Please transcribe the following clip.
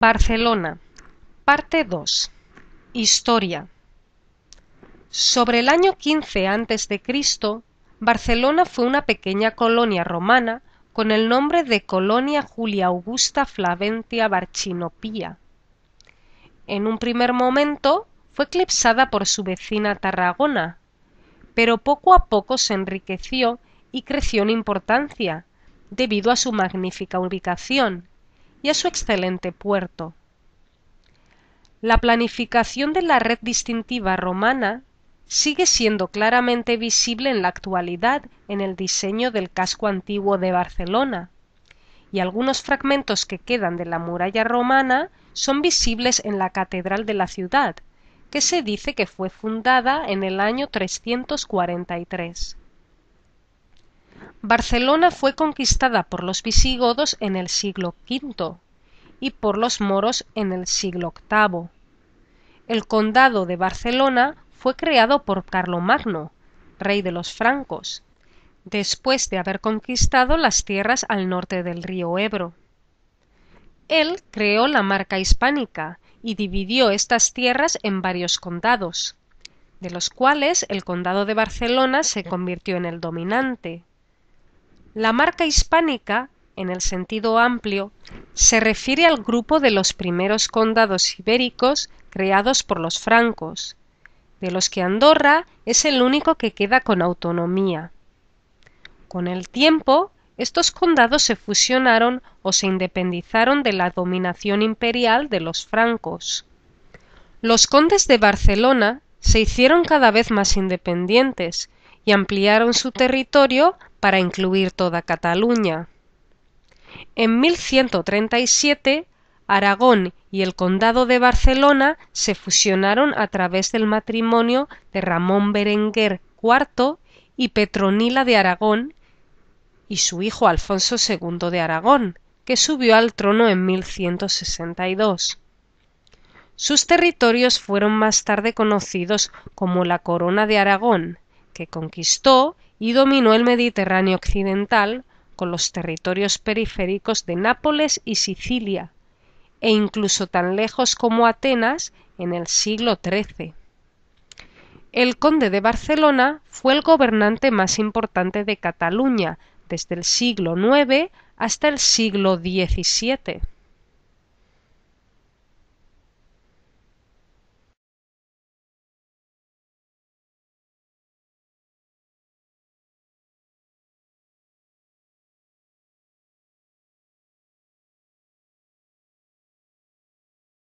Barcelona. Parte Historia. Sobre el año 15 Cristo, Barcelona fue una pequeña colonia romana con el nombre de Colonia Julia Augusta Flaventia Barcinopía. En un primer momento fue eclipsada por su vecina Tarragona, pero poco a poco se enriqueció y creció en importancia, debido a su magnífica ubicación y a su excelente puerto. La planificación de la red distintiva romana sigue siendo claramente visible en la actualidad en el diseño del casco antiguo de Barcelona, y algunos fragmentos que quedan de la muralla romana son visibles en la catedral de la ciudad, que se dice que fue fundada en el año 343. Barcelona fue conquistada por los visigodos en el siglo V y por los moros en el siglo VIII. El condado de Barcelona fue creado por Carlomagno, rey de los francos, después de haber conquistado las tierras al norte del río Ebro. Él creó la marca hispánica y dividió estas tierras en varios condados, de los cuales el condado de Barcelona se convirtió en el dominante. La marca hispánica, en el sentido amplio, se refiere al grupo de los primeros condados ibéricos creados por los francos, de los que Andorra es el único que queda con autonomía. Con el tiempo, estos condados se fusionaron o se independizaron de la dominación imperial de los francos. Los condes de Barcelona se hicieron cada vez más independientes y ampliaron su territorio para incluir toda Cataluña. En 1137, Aragón y el condado de Barcelona se fusionaron a través del matrimonio de Ramón Berenguer IV y Petronila de Aragón y su hijo Alfonso II de Aragón, que subió al trono en 1162. Sus territorios fueron más tarde conocidos como la Corona de Aragón, que conquistó y dominó el Mediterráneo occidental con los territorios periféricos de Nápoles y Sicilia, e incluso tan lejos como Atenas en el siglo XIII. El conde de Barcelona fue el gobernante más importante de Cataluña desde el siglo IX hasta el siglo XVII.